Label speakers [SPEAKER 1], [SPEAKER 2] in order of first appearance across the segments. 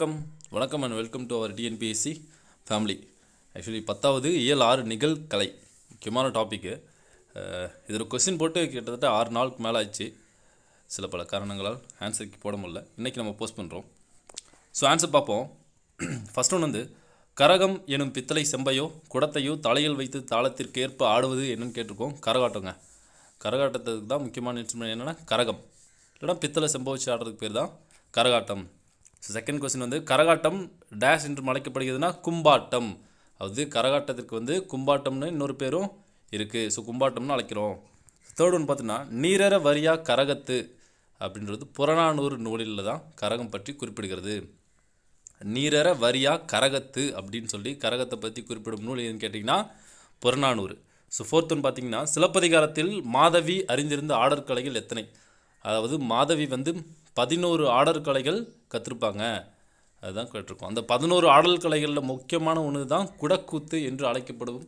[SPEAKER 1] வணக்கம் வணக்கம் and welcome to our TNPSC family actually பத்தாவது இயல் ஆறு நிகழ்கலை முக்கியமான டாப்பிக்கு இதில் கொஸ்டின் போட்டு கிட்டத்தட்ட ஆறு நாளுக்கு மேலே ஆச்சு சில பல காரணங்களால் ஆன்சருக்கு போட முடில இன்றைக்கி நம்ம போஸ்ட் பண்ணுறோம் ஸோ ஆன்சர் பார்ப்போம் ஃபஸ்ட் ஒன்று வந்து கரகம் எனும் பித்தளை செம்பையோ குடத்தையோ தலையில் வைத்து தாளத்திற்கேற்ப ஆடுவது என்னன்னு கேட்டிருக்கோம் கரகாட்டங்க கரகாட்டத்துக்கு தான் முக்கியமான இன்ஸ்ட்ருமெண்ட் என்னென்னா கரகம் இல்லைனா பித்தளை செம்பை வச்சு ஆடுறதுக்கு பேர் தான் கரகாட்டம் ஸோ செகண்ட் கொஸ்டின் வந்து கரகாட்டம் டேஷ் என்று அழைக்கப்படுகிறதுனா கும்பாட்டம் அது கரகாட்டத்திற்கு வந்து கும்பாட்டம்னு இன்னொரு பேரும் இருக்குது ஸோ கும்பாட்டம்னு அழைக்கிறோம் தேர்ட் ஒன் பார்த்தீங்கன்னா நீரர வரியா கரகத்து அப்படின்றது புறநானூறு நூலில் தான் கரகம் பற்றி குறிப்பிடுகிறது நீரர வரியா கரகத்து அப்படின்னு சொல்லி கரகத்தை பற்றி குறிப்பிடும் நூல் எதுன்னு கேட்டிங்கன்னா புறநானூறு ஸோ ஃபோர்த் ஒன் பார்த்தீங்கன்னா சிலப்பதிகாரத்தில் மாதவி அறிந்திருந்த ஆடற்கலைகள் எத்தனை அதாவது மாதவி வந்து பதினோரு ஆடல் கலைகள் கற்றுருப்பாங்க அதுதான் கேட்டிருக்கோம் அந்த பதினோரு ஆடல் கலைகளில் முக்கியமான ஒன்று தான் குடக்கூத்து என்று அழைக்கப்படும்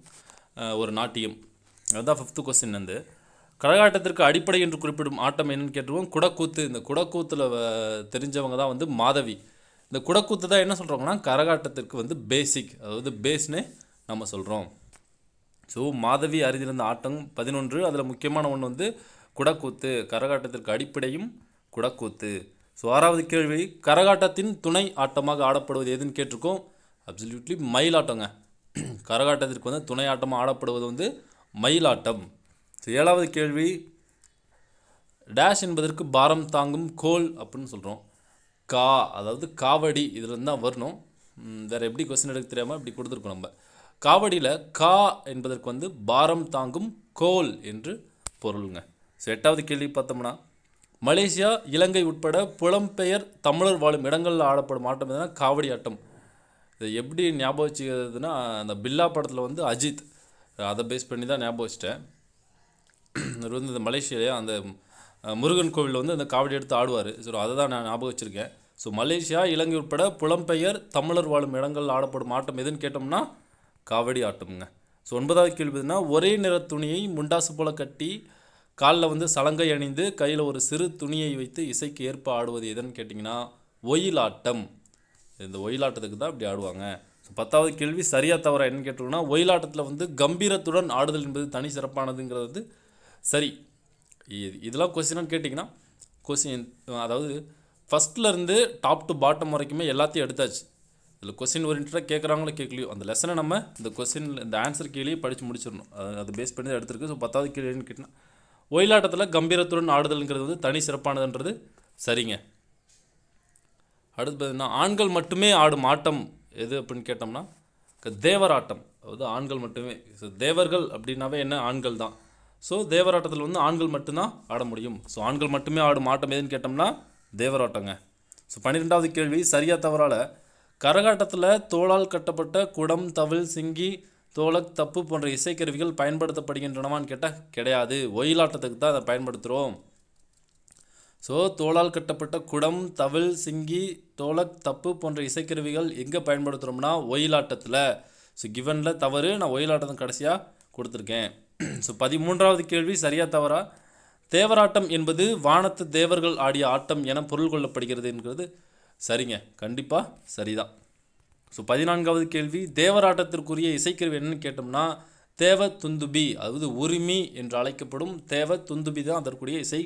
[SPEAKER 1] ஒரு நாட்டியம் அதுதான் ஃபிஃப்த்து கொஸ்டின் வந்து கரகாட்டத்திற்கு அடிப்படை என்று குறிப்பிடும் ஆட்டம் என்னன்னு கேட்டுருவோம் குடக்கூத்து இந்த குடக்கூத்தில் தெரிஞ்சவங்க தான் வந்து மாதவி இந்த குடக்கூத்து தான் என்ன சொல்கிறாங்கன்னா கரகாட்டத்திற்கு வந்து பேசிக் அதாவது பேஸ்னே நம்ம சொல்கிறோம் ஸோ மாதவி அறிந்திருந்த ஆட்டம் பதினொன்று அதில் முக்கியமான ஒன்று வந்து குடக்கூத்து கரகாட்டத்திற்கு அடிப்படையும் குடக்கூத்து ஸோ ஆறாவது கேள்வி கரகாட்டத்தின் துணை ஆட்டமாக ஆடப்படுவது எதுன்னு கேட்டிருக்கோம் அப்சல்யூட்லி மயிலாட்டங்க கரகாட்டத்திற்கு வந்து துணை ஆட்டமாக ஆடப்படுவது வந்து மயிலாட்டம் ஸோ ஏழாவது கேள்வி டேஷ் என்பதற்கு பாரம் தாங்கும் கோல் அப்படின்னு சொல்கிறோம் கா அதாவது காவடி இதுலேருந்து தான் வரணும் வேறு எப்படி கொஸ்டின் எடுக்க தெரியாமல் இப்படி கொடுத்துருக்கோம் நம்ம காவடியில் கா என்பதற்கு வந்து பாரம் தாங்கும் கோல் என்று பொருளுங்க ஸோ எட்டாவது கேள்வி பார்த்தோம்னா மலேசியா இலங்கை உட்பட புலம்பெயர் தமிழர் வாழும் இடங்களில் ஆடப்படும் ஆட்டம் எதுனா காவடி ஆட்டம் இதை எப்படி ஞாபகம் வச்சுக்கிறதுனா அந்த பில்லா படத்தில் வந்து அஜித் அதை பேஸ் பண்ணி தான் ஞாபகம் வச்சிட்டேன் இவர் வந்து இந்த மலேசியாலேயே அந்த முருகன் கோவிலில் வந்து அந்த காவடி எடுத்து ஆடுவார் ஸோ அதை தான் நான் ஞாபகம் வச்சுருக்கேன் ஸோ மலேசியா இலங்கை உட்பட புலம்பெயர் தமிழர் வாழும் இடங்களில் ஆடப்படும் ஆட்டம் எதுன்னு கேட்டோம்னா காவடி ஆட்டம்ங்க ஸோ ஒன்பதாவது கேள்வினா ஒரே நிற துணியை முண்டாசு போல் கட்டி காலில் வந்து சலங்கை அணிந்து கையில் ஒரு சிறு துணியை வைத்து இசைக்கு ஏற்ப ஆடுவது எதுன்னு கேட்டிங்கன்னா ஒயிலாட்டம் இந்த ஒயிலாட்டத்துக்கு தான் இப்படி ஆடுவாங்க பத்தாவது கேள்வி சரியாக தவறா என்னன்னு கேட்டிருக்கோன்னா ஒயிலாட்டத்தில் வந்து கம்பீரத்துடன் ஆடுதல் என்பது தனி சிறப்பானதுங்கிறது வந்து சரி இது இதெல்லாம் கொஸ்டினான்னு கேட்டிங்கன்னா கொஸ்டின் அதாவது ஃபஸ்ட்லேருந்து டாப் டு பாட்டம் வரைக்குமே எல்லாத்தையும் எடுத்தாச்சு இதில் கொஸ்டின் ஓரியன்டாக கேட்குறாங்களோ கேட்கலையோ அந்த லெசனை நம்ம இந்த கொஸ்டின் இந்த ஆன்சர் கீழே படித்து முடிச்சிடணும் அது பேஸ் பண்ணி தான் எடுத்துருக்கு ஸோ பத்தாவது கேள்வின்னு கேட்டிங்கன்னா ஒயிலாட்டத்தில் கம்பீரத்துடன் ஆடுதல்ங்கிறது வந்து தனி சிறப்பானதுன்றது சரிங்க அடுத்து பார்த்திங்கன்னா ஆண்கள் மட்டுமே ஆடும் ஆட்டம் எது அப்படின்னு கேட்டோம்னா தேவராட்டம் அதாவது ஆண்கள் மட்டுமே ஸோ தேவர்கள் அப்படின்னாவே என்ன ஆண்கள் தான் ஸோ தேவராட்டத்தில் வந்து ஆண்கள் மட்டும்தான் ஆட முடியும் ஸோ ஆண்கள் மட்டுமே ஆடும் ஆட்டம் எதுன்னு கேட்டோம்னா தேவராட்டங்க ஸோ பன்னிரெண்டாவது கேள்வி சரியாக தவறால் கரகாட்டத்தில் தோளால் கட்டப்பட்ட குடம் தவில் சிங்கி தோலக் தப்பு போன்ற இசைக்கருவிகள் பயன்படுத்தப்படுகின்றனவான்னு கேட்டால் கிடையாது ஒயிலாட்டத்துக்கு தான் அதை பயன்படுத்துகிறோம் ஸோ தோளால் கட்டப்பட்ட குடம் தவில் சிங்கி தோலக் தப்பு போன்ற இசைக்கருவிகள் எங்கே பயன்படுத்துகிறோம்னா ஒயிலாட்டத்தில் ஸோ கிவனில் தவறு நான் ஒயிலாட்டம் கடைசியாக கொடுத்துருக்கேன் ஸோ பதிமூன்றாவது கேள்வி சரியாக தவறா தேவராட்டம் என்பது வானத்து தேவர்கள் ஆடிய ஆட்டம் என பொருள் கொள்ளப்படுகிறது என்கிறது சரிங்க கண்டிப்பாக சரிதான் ஸோ பதினான்காவது கேள்வி தேவராட்டத்திற்குரிய இசைக்கருவி என்னன்னு கேட்டோம்னா தேவ துந்துபி அதாவது உரிமை என்று அழைக்கப்படும் தேவ துந்துபி தான் அதற்குரிய இசை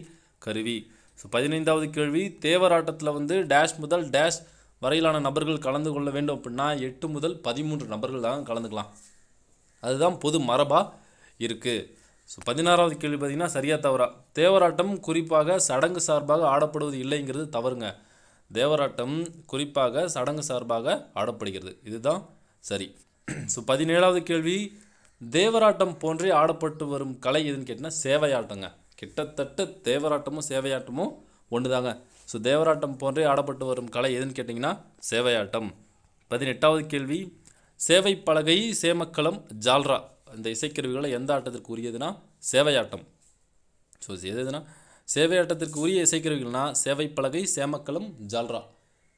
[SPEAKER 1] கருவி ஸோ பதினைந்தாவது கேள்வி தேவராட்டத்தில் வந்து டேஷ் முதல் டேஷ் வரையிலான நபர்கள் கலந்து கொள்ள வேண்டும் அப்படின்னா எட்டு முதல் பதிமூன்று நபர்கள் தான் கலந்துக்கலாம் அதுதான் பொது மரபாக இருக்குது ஸோ பதினாறாவது கேள்வி பார்த்திங்கன்னா சரியாக தவறா தேவராட்டம் குறிப்பாக சடங்கு சார்பாக ஆடப்படுவது இல்லைங்கிறது தவறுங்க தேவராட்டம் குறிப்பாக சடங்கு சார்பாக ஆடப்படுகிறது இதுதான் சரி ஸோ பதினேழாவது கேள்வி தேவராட்டம் போன்றே ஆடப்பட்டு வரும் கலை எதுன்னு கேட்டால் சேவையாட்டங்க கிட்டத்தட்ட தேவராட்டமும் சேவையாட்டமும் ஒன்று தாங்க ஸோ தேவராட்டம் போன்றே ஆடப்பட்டு வரும் கலை எதுன்னு கேட்டிங்கன்னா சேவையாட்டம் பதினெட்டாவது கேள்வி சேவை பலகை சேமக்களம் ஜால்ரா இந்த இசைக்கருவிகளை எந்த ஆட்டத்திற்கு உரியதுன்னா சேவையாட்டம் ஸோ எது எதுனா சேவையாட்டத்திற்கு உரிய சேவை சேவைப்பலகை சேமக்கலம் ஜால்ரா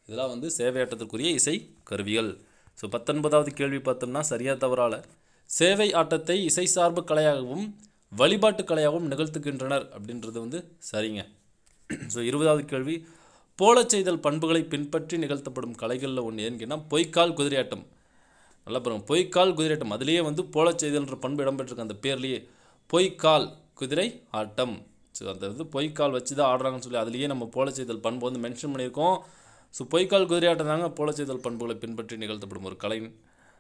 [SPEAKER 1] இதெல்லாம் வந்து சேவையாட்டத்திற்குரிய இசை கருவிகள் ஸோ பத்தொன்பதாவது கேள்வி பார்த்தோம்னா சரியாக தவறால சேவை ஆட்டத்தை இசை சார்பு கலையாகவும் வழிபாட்டு கலையாகவும் நிகழ்த்துகின்றனர் அப்படின்றது வந்து சரிங்க ஸோ இருபதாவது கேள்வி போலச் செய்தல் பண்புகளை பின்பற்றி நிகழ்த்தப்படும் கலைகளில் ஒன்று ஏன்னு கேட்டால் பொய்க்கால் குதிரையாட்டம் நல்லா பாருங்க பொய்க்கால் குதிரையாட்டம் அதுலேயே வந்து போலச் செய்தல்ன்ற பண்பு இடம்பெற்றிருக்கு அந்த பேர்லேயே பொய்க்கால் குதிரை ஆட்டம் ஸோ அந்த இது பொய்க்கால் வச்சு தான் ஆடுறாங்கன்னு சொல்லி அதுலேயே நம்ம போலச்செய்தல் பண்பு வந்து மென்ஷன் பண்ணியிருக்கோம் ஸோ பொய்க்கால் குதிரையாட்டம் தாங்க போலச்செய்தல் பண்புகளை பின்பற்றி நிகழ்த்தப்படும் ஒரு கலை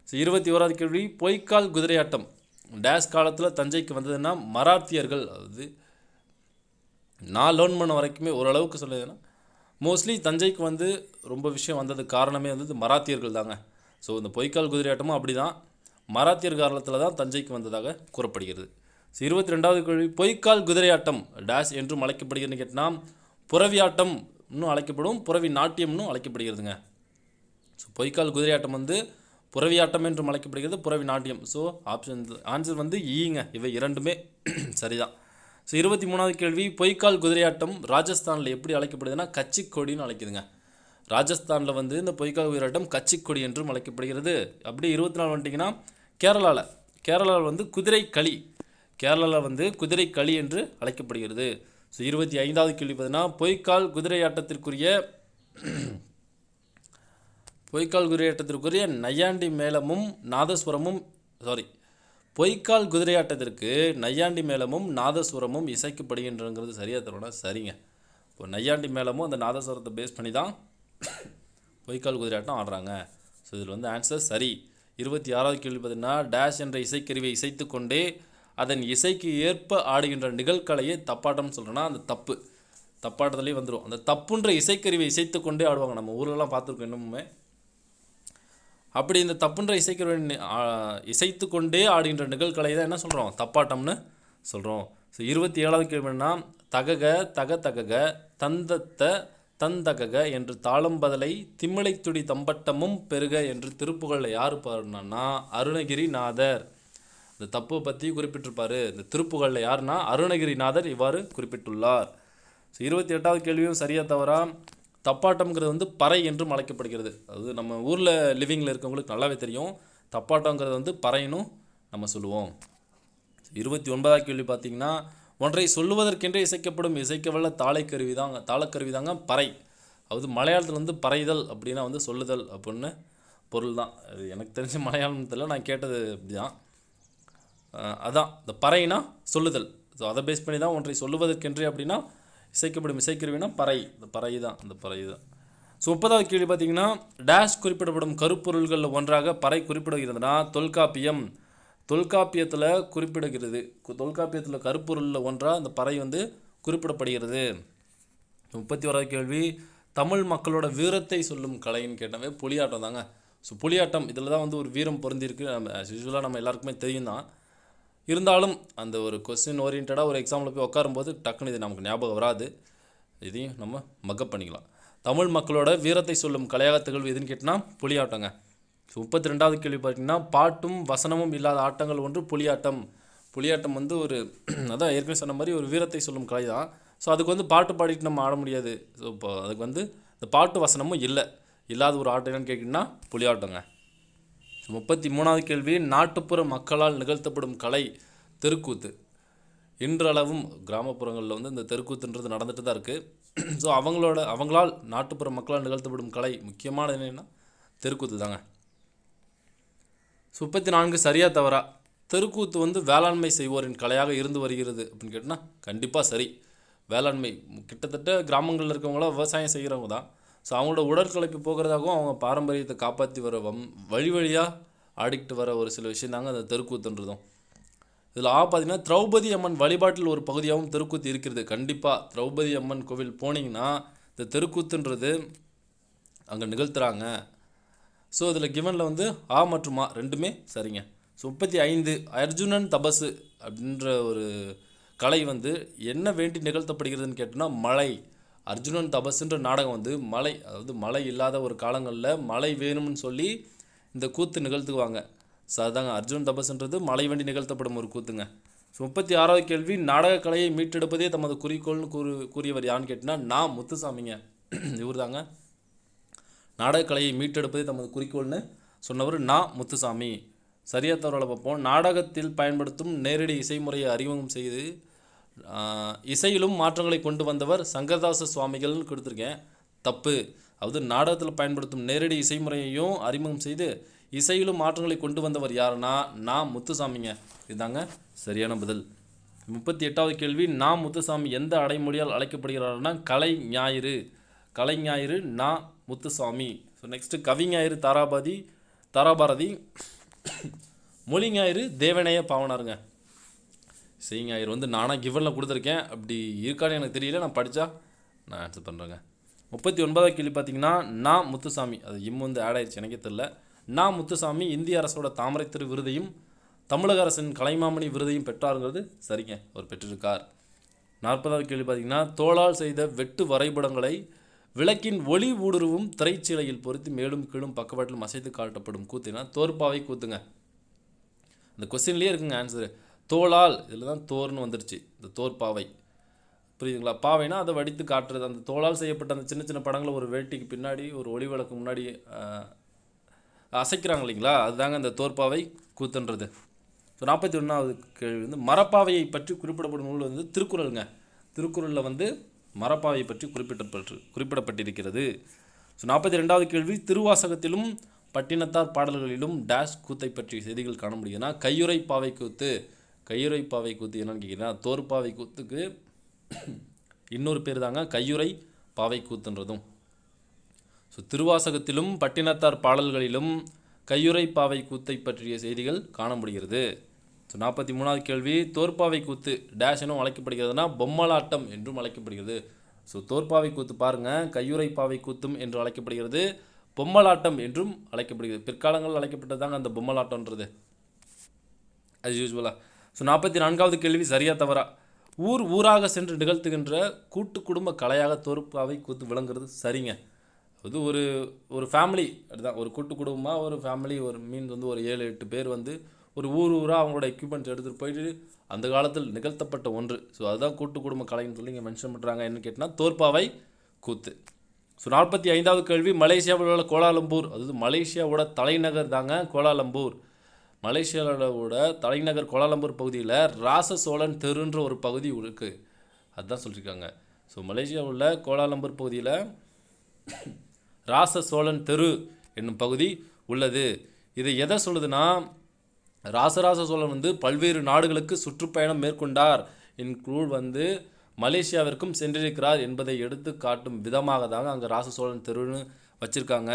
[SPEAKER 1] ஸோ இருபத்தி ஓராவது கேள்வி பொய்க்கால் குதிரையாட்டம் டேஸ் காலத்தில் தஞ்சைக்கு வந்ததுன்னா மராத்தியர்கள் அதாவது நான் லேர்ன் பண்ண வரைக்குமே ஓரளவுக்கு சொல்லுதுன்னா மோஸ்ட்லி தஞ்சைக்கு வந்து ரொம்ப விஷயம் வந்ததுக்கு காரணமே வந்து மராத்தியர்கள் தாங்க ஸோ இந்த பொய்க்கால் குதிரையாட்டமும் அப்படி தான் மராத்தியர் காலத்தில் தான் தஞ்சைக்கு வந்ததாக கூறப்படுகிறது ஸோ இருபத்தி ரெண்டாவது கேள்வி பொய்க்கால் குதிரையாட்டம் டேஷ் என்றும் அழைக்கப்படுகிறதுன்னு கேட்டால் புறவியாட்டம் இன்னும் அழைக்கப்படும் புறவி நாட்டியம்னு அழைக்கப்படுகிறதுங்க ஸோ பொய்க்கால் குதிரையாட்டம் வந்து புறவியாட்டம் என்றும் அழைக்கப்படுகிறது புறவி நாட்டியம் ஸோ ஆப்ஷன் ஆன்சர் வந்து ஈங்க e இவை இரண்டுமே சரிதான் ஸோ இருபத்தி மூணாவது கேள்வி பொய்க்கால் குதிரையாட்டம் ராஜஸ்தானில் எப்படி அழைக்கப்படுதுன்னா கச்சிக்கொடின்னு அழைக்குதுங்க ராஜஸ்தானில் வந்து இந்த பொய்க்கால் குதிரையாட்டம் கச்சிக்கொடி என்றும் அழைக்கப்படுகிறது அப்படியே இருபத்தி நாலு வந்துட்டிங்கன்னா கேரளாவில் கேரளாவில் வந்து குதிரை களி கேரளாவில் வந்து குதிரை களி என்று அழைக்கப்படுகிறது ஸோ இருபத்தி ஐந்தாவது கேள்வி பார்த்தீங்கன்னா பொய்க்கால் குதிரை ஆட்டத்திற்குரிய பொய்க்கால் ஆட்டத்திற்குரிய நையாண்டி மேளமும் நாதஸ்வரமும் சாரி பொய்க்கால் குதிரையாட்டத்திற்கு நையாண்டி மேளமும் நாதஸ்வரமும் இசைக்கப்படுகின்றங்கிறது சரியாக தருவோம்னா சரிங்க இப்போ நையாண்டி மேளமும் அந்த நாதஸ்வரத்தை பேஸ் பண்ணி தான் பொய்க்கால் ஆட்டம் ஆடுறாங்க ஸோ இதில் வந்து ஆன்சர் சரி இருபத்தி ஆறாவது கேள்வி பார்த்தீங்கன்னா டேஷ் என்ற இசைக்கருவியை இசைத்து கொண்டே அதன் இசைக்கு ஏற்ப ஆடுகின்ற நிகழ்கலையை தப்பாட்டம்னு சொல்கிறேன்னா அந்த தப்பு தப்பாட்டத்துலேயே வந்துடும் அந்த தப்புன்ற இசைக்கருவியை இசைத்து கொண்டே ஆடுவாங்க நம்ம ஊரெலாம் பார்த்துருக்கோம் இன்னமுமே அப்படி இந்த தப்புன்ற இசைக்கருவி இசைத்து கொண்டே ஆடுகின்ற நிகழ்கலை தான் என்ன சொல்கிறோம் தப்பாட்டம்னு சொல்கிறோம் ஸோ இருபத்தி ஏழாவது கேள்வினா தகக தக தகக தந்தத்த தந்தகக என்று தாளம்பதலை திம்மிளைத்துடி தம்பட்டமும் பெருக என்று திருப்புகழில் யார் பாருனா அருணகிரிநாதர் இந்த தப்பை பற்றி குறிப்பிட்டிருப்பார் இந்த திருப்புகளில் யாருன்னா அருணகிரிநாதர் இவ்வாறு குறிப்பிட்டுள்ளார் ஸோ இருபத்தி எட்டாவது கேள்வியும் சரியாக தவறா தப்பாட்டம்ங்கிறது வந்து பறை என்றும் அழைக்கப்படுகிறது அது நம்ம ஊரில் லிவிங்கில் இருக்கவங்களுக்கு நல்லாவே தெரியும் தப்பாட்டங்கிறது வந்து பறையினும் நம்ம சொல்லுவோம் இருபத்தி ஒன்பதாவது கேள்வி பார்த்தீங்கன்னா ஒன்றை சொல்லுவதற்கென்றே இசைக்கப்படும் இசைக்கவல்ல தாளைக்கருவி தாங்க தாளக்கருவி தாங்க பறை அதாவது மலையாளத்தில் வந்து பறைதல் அப்படின்னா வந்து சொல்லுதல் அப்படின்னு பொருள் தான் அது எனக்கு தெரிஞ்ச மலையாளத்தில் நான் கேட்டது இப்படி தான் அதான் இந்த பறைனா சொல்லுதல் ஸோ அதை பேஸ் பண்ணி தான் ஒன்றை சொல்லுவதற்கென்றே அப்படின்னா இசைக்கப்படும் இசைக்கருவினா பறை இந்த பறை தான் இந்த பறை தான் ஸோ முப்பதாவது கேள்வி பார்த்தீங்கன்னா டேஷ் குறிப்பிடப்படும் கருப்பொருள்களில் ஒன்றாக பறை குறிப்பிடுகிறதுனா தொல்காப்பியம் தொல்காப்பியத்தில் குறிப்பிடுகிறது தொல்காப்பியத்தில் கருப்பொருளில் ஒன்றாக அந்த பறை வந்து குறிப்பிடப்படுகிறது முப்பத்தி ஓராவது கேள்வி தமிழ் மக்களோட வீரத்தை சொல்லும் கலைன்னு கேட்டாவே புலியாட்டம் தாங்க ஸோ புலியாட்டம் இதில் தான் வந்து ஒரு வீரம் பொருந்திருக்கு நம்ம யூஸ்வலாக நம்ம எல்லாருக்குமே தெரியும் தான் இருந்தாலும் அந்த ஒரு கொஸ்டின் ஓரியன்டாக ஒரு எக்ஸாமில் போய் உட்காரும்போது டக்குன்னு இது நமக்கு ஞாபகம் வராது இதையும் நம்ம மக்கப் பண்ணிக்கலாம் தமிழ் மக்களோட வீரத்தை சொல்லும் கலையாக திகழ்வு எதுன்னு கேட்டினா புலியாட்டங்க முப்பத்தி ரெண்டாவது கேள்வி பார்த்தீங்கன்னா பாட்டும் வசனமும் இல்லாத ஆட்டங்கள் ஒன்று புலியாட்டம் புலியாட்டம் வந்து ஒரு அதான் ஏற்கனவே சொன்ன மாதிரி ஒரு வீரத்தை சொல்லும் கலை தான் ஸோ அதுக்கு வந்து பாட்டு பாடிட்டு நம்ம ஆட முடியாது ஸோ இப்போ அதுக்கு வந்து இந்த பாட்டு வசனமும் இல்லை இல்லாத ஒரு ஆட்டம் என்னன்னு கேட்டிங்கன்னா புலியாட்டங்க முப்பத்தி மூணாவது கேள்வி நாட்டுப்புற மக்களால் நிகழ்த்தப்படும் கலை தெருக்கூத்து இன்றளவும் கிராமப்புறங்களில் வந்து இந்த தெருக்கூத்துன்றது நடந்துட்டு தான் இருக்குது ஸோ அவங்களோட அவங்களால் நாட்டுப்புற மக்களால் நிகழ்த்தப்படும் கலை முக்கியமான என்னென்னா தெருக்கூத்து தாங்க ஸோ முப்பத்தி நான்கு சரியாக தவறா தெருக்கூத்து வந்து வேளாண்மை செய்வோரின் கலையாக இருந்து வருகிறது அப்படின்னு கேட்டால் கண்டிப்பாக சரி வேளாண்மை கிட்டத்தட்ட கிராமங்களில் இருக்கவங்களாம் விவசாயம் செய்கிறவங்க தான் ஸோ அவங்களோட உடற்கலைப்பு போகிறதாகவும் அவங்க பாரம்பரியத்தை காப்பாற்றி வர வம் வழி வழியாக ஆடிக்கிட்டு வர ஒரு சில விஷயம் தாங்க அந்த தெருக்கூத்துன்றதும் இதில் ஆ பார்த்தீங்கன்னா திரௌபதி அம்மன் வழிபாட்டில் ஒரு பகுதியாகவும் தெருக்கூத்து இருக்கிறது கண்டிப்பாக திரௌபதி அம்மன் கோவில் போனீங்கன்னா இந்த தெருக்கூத்துன்றது அங்கே நிகழ்த்துறாங்க ஸோ இதில் கிவனில் வந்து ஆ மற்றும் ஆ ரெண்டுமே சரிங்க ஸோ முப்பத்தி ஐந்து அர்ஜுனன் தபசு அப்படின்ற ஒரு கலை வந்து என்ன வேண்டி நிகழ்த்தப்படுகிறதுன்னு கேட்டோம்னா மழை அர்ஜுனன் தபஸுன்ற நாடகம் வந்து மழை அதாவது மழை இல்லாத ஒரு காலங்களில் மழை வேணும்னு சொல்லி இந்த கூத்து நிகழ்த்துவாங்க ஸோ அதாங்க அர்ஜுனன் தபஸ்ன்றது மழை வேண்டி நிகழ்த்தப்படும் ஒரு கூத்துங்க ஸோ முப்பத்தி ஆறாவது கேள்வி கலையை மீட்டெடுப்பதே தமது குறிக்கோள்னு கூறு கூறியவர் யான்னு கேட்டினா நான் முத்துசாமிங்க இவர் தாங்க கலையை மீட்டெடுப்பதே தமது குறிக்கோள்னு சொன்னவர் நான் முத்துசாமி சரியாக தவறால் பார்ப்போம் நாடகத்தில் பயன்படுத்தும் நேரடி இசைமுறையை அறிமுகம் செய்து இசையிலும் மாற்றங்களை கொண்டு வந்தவர் சங்கர்தாச சுவாமிகள்னு கொடுத்துருக்கேன் தப்பு அதாவது நாடகத்தில் பயன்படுத்தும் நேரடி இசை முறையையும் அறிமுகம் செய்து இசையிலும் மாற்றங்களை கொண்டு வந்தவர் யாருன்னா நான் முத்துசாமிங்க இதுதாங்க சரியான பதில் முப்பத்தி எட்டாவது கேள்வி நா முத்துசாமி எந்த அடைமொழியால் அழைக்கப்படுகிறார்னா கலை ஞாயிறு கலை ஞாயிறு நா முத்துசாமி ஸோ நெக்ஸ்ட்டு கவி ஞாயிறு தாராபாதி தாராபாரதி மொழி ஞாயிறு தேவனைய பாவனாருங்க சரிங்க இவர் வந்து நானாக கிவனில் கொடுத்துருக்கேன் அப்படி இருக்கான்னு எனக்கு தெரியல நான் படித்தா நான் ஆன்சர் பண்ணுறேங்க முப்பத்தி ஒன்பதாவது கேள்வி பார்த்தீங்கன்னா நான் முத்துசாமி அது இம் வந்து ஆட் ஆயிடுச்சு எனக்கே தெரில நான் முத்துசாமி இந்திய அரசோட தாமரை திரு விருதையும் தமிழக அரசின் கலைமாமணி விருதையும் பெற்றாருங்கிறது சரிங்க அவர் பெற்றிருக்கார் நாற்பதாவது கேள்வி பார்த்தீங்கன்னா தோளால் செய்த வெட்டு வரைபடங்களை விளக்கின் ஒளி ஊடுருவும் திரைச்சீலையில் பொருத்தி மேலும் கீழும் பக்கவாட்டிலும் அசைத்து காட்டப்படும் கூத்துனா தோற்பாவை கூத்துங்க அந்த கொஸ்டின்லேயே இருக்குங்க ஆன்சரு தோளால் இதில் தான் தோர்னு வந்துடுச்சு இந்த தோர் பாவை புரியுதுங்களா பாவைனா அதை வடித்து காட்டுறது அந்த தோளால் செய்யப்பட்ட அந்த சின்ன சின்ன படங்களை ஒரு வேட்டிக்கு பின்னாடி ஒரு ஒளி விளக்கு முன்னாடி அசைக்கிறாங்க இல்லைங்களா அதுதாங்க அந்த தோற்பாவை கூத்துன்றது ஸோ நாற்பத்தி ஒன்றாவது கேள்வி வந்து மரப்பாவையை பற்றி குறிப்பிடப்படும் நூல் வந்து திருக்குறளுங்க திருக்குறளில் வந்து மரப்பாவை பற்றி குறிப்பிட்டப்பட்டு குறிப்பிடப்பட்டிருக்கிறது ஸோ நாற்பத்தி ரெண்டாவது கேள்வி திருவாசகத்திலும் பட்டினத்தார் பாடல்களிலும் டேஷ் கூத்தை பற்றிய செய்திகள் காண முடியும்னா கையுறை பாவை கூத்து கையுறை பாவை கூத்து என்னன்னு கேட்குறீங்கன்னா தோற்பாவை கூத்துக்கு இன்னொரு பேர் தாங்க கையுறை பாவை கூத்துன்றதும் ஸோ திருவாசகத்திலும் பட்டினத்தார் பாடல்களிலும் கையுறை பாவை கூத்தை பற்றிய செய்திகள் காண முடிகிறது ஸோ நாற்பத்தி மூணாவது கேள்வி தோற்பாவை கூத்து டேஷ் எனவும் அழைக்கப்படுகிறதுனா பொம்மலாட்டம் என்றும் அழைக்கப்படுகிறது ஸோ தோற்பாவை கூத்து பாருங்கள் கையுறை பாவை கூத்தும் என்று அழைக்கப்படுகிறது பொம்மலாட்டம் என்றும் அழைக்கப்படுகிறது பிற்காலங்களில் அழைக்கப்பட்டதாங்க அந்த பொம்மலாட்டம்ன்றது அஸ் யூஸ்வலாக ஸோ நாற்பத்தி நான்காவது கேள்வி சரியா தவறா ஊர் ஊராக சென்று நிகழ்த்துகின்ற கூட்டு குடும்ப கலையாக தொறுப்பாவை கூத்து விளங்குறது சரிங்க அது ஒரு ஒரு ஃபேமிலி அதுதான் ஒரு கூட்டு குடும்பமாக ஒரு ஃபேமிலி ஒரு மீன் வந்து ஒரு ஏழு எட்டு பேர் வந்து ஒரு ஊர் ஊராக அவங்களோட எக்யூப்மெண்ட்ஸ் எடுத்துகிட்டு போயிட்டு அந்த காலத்தில் நிகழ்த்தப்பட்ட ஒன்று ஸோ அதுதான் கூட்டு குடும்ப கலைன்னு சொல்லி இங்கே மென்ஷன் பண்ணுறாங்க என்னன்னு கேட்டால் தோற்பாவை கூத்து ஸோ நாற்பத்தி ஐந்தாவது கேள்வி மலேசியாவில் உள்ள கோலாலம்பூர் அதாவது மலேசியாவோட தலைநகர் தாங்க கோலாலம்பூர் மலேசியாவில் கூட தலைநகர் கோலாலம்பூர் பகுதியில் ராச சோழன் தெருன்ற ஒரு பகுதி இருக்குது அதுதான் சொல்லியிருக்காங்க ஸோ மலேசியாவில் கோலாலம்பூர் பகுதியில் ராச சோழன் தெரு என்னும் பகுதி உள்ளது இது எதை சொல்லுதுன்னா ராசராச சோழன் வந்து பல்வேறு நாடுகளுக்கு சுற்றுப்பயணம் மேற்கொண்டார் குழு வந்து மலேசியாவிற்கும் சென்றிருக்கிறார் என்பதை எடுத்து காட்டும் விதமாக தாங்க அங்கே ராச சோழன் தெருன்னு வச்சுருக்காங்க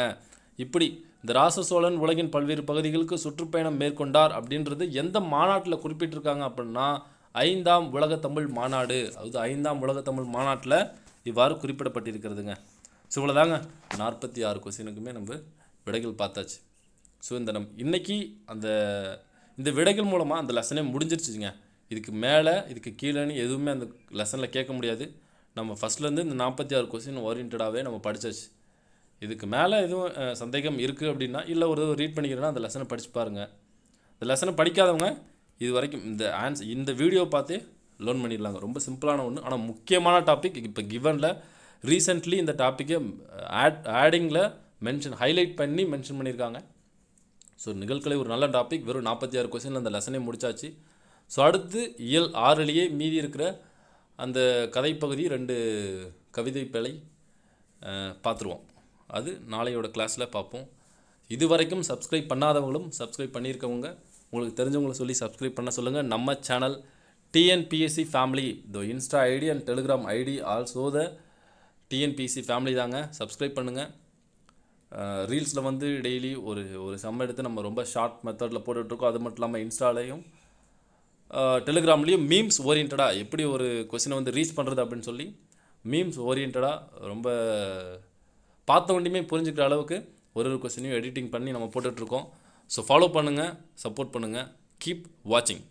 [SPEAKER 1] இப்படி இந்த ராச சோழன் உலகின் பல்வேறு பகுதிகளுக்கு சுற்றுப்பயணம் மேற்கொண்டார் அப்படின்றது எந்த மாநாட்டில் குறிப்பிட்டிருக்காங்க அப்படின்னா ஐந்தாம் உலக தமிழ் மாநாடு அதாவது ஐந்தாம் உலக தமிழ் மாநாட்டில் இவ்வாறு குறிப்பிடப்பட்டிருக்கிறதுங்க ஸோ இவ்வளோதாங்க நாற்பத்தி ஆறு கொஸ்டினுக்குமே நம்ம விடைகள் பார்த்தாச்சு ஸோ இந்த நம் இன்றைக்கி அந்த இந்த விடைகள் மூலமாக அந்த லெசனே முடிஞ்சிருச்சுங்க இதுக்கு மேலே இதுக்கு கீழேன்னு எதுவுமே அந்த லெசனில் கேட்க முடியாது நம்ம ஃபஸ்ட்லேருந்து இந்த நாற்பத்தி ஆறு கொஸ்டின் ஓரியன்டாகவே நம்ம படித்தாச்சு இதுக்கு மேலே எதுவும் சந்தேகம் இருக்குது அப்படின்னா இல்லை ஒரு ரீட் பண்ணிக்கிறேன்னா அந்த லெசனை படித்து பாருங்கள் இந்த லெசனை படிக்காதவங்க இது வரைக்கும் இந்த ஆன்சர் இந்த வீடியோ பார்த்து லேர்ன் பண்ணிடலாங்க ரொம்ப சிம்பிளான ஒன்று ஆனால் முக்கியமான டாபிக் இப்போ கிவனில் ரீசெண்ட்லி இந்த டாப்பிக்கை ஆட் ஆடிங்கில் மென்ஷன் ஹைலைட் பண்ணி மென்ஷன் பண்ணியிருக்காங்க ஸோ நிகழ்கலை ஒரு நல்ல டாபிக் வெறும் நாற்பத்தி ஆறு கொஸ்டினில் அந்த லெசனே முடிச்சாச்சு ஸோ அடுத்து இயல் ஆறுலேயே மீதி இருக்கிற அந்த கதைப்பகுதி ரெண்டு கவிதை பிழை பார்த்துருவோம் அது நாளையோட கிளாஸில் பார்ப்போம் இது வரைக்கும் சப்ஸ்கிரைப் பண்ணாதவங்களும் சப்ஸ்கிரைப் பண்ணியிருக்கவங்க உங்களுக்கு தெரிஞ்சவங்களை சொல்லி சப்ஸ்கிரைப் பண்ண சொல்லுங்கள் நம்ம சேனல் டிஎன்பிஎஸ்சி ஃபேமிலி தோ Insta ID and Telegram ID also the TNPSC family தாங்க சப்ஸ்கிரைப் பண்ணுங்கள் ரீல்ஸில் வந்து டெய்லி ஒரு ஒரு சம் எடுத்து நம்ம ரொம்ப ஷார்ட் மெத்தடில் போட்டுட்ருக்கோம் அது மட்டும் இல்லாமல் இன்ஸ்டாலேயும் டெலிகிராம்லேயும் மீம்ஸ் ஓரியன்டாக எப்படி ஒரு கொஷினை வந்து ரீச் பண்ணுறது அப்படின்னு சொல்லி மீம்ஸ் ஓரியன்டாக ரொம்ப பார்த்த வண்டியுமே புரிஞ்சுக்கிற அளவுக்கு ஒரு ஒரு கொஸ்டினையும் எடிட்டிங் பண்ணி நம்ம போட்டுட்ருக்கோம் ஸோ ஃபாலோ பண்ணுங்கள் சப்போர்ட் பண்ணுங்கள் கீப் வாட்சிங்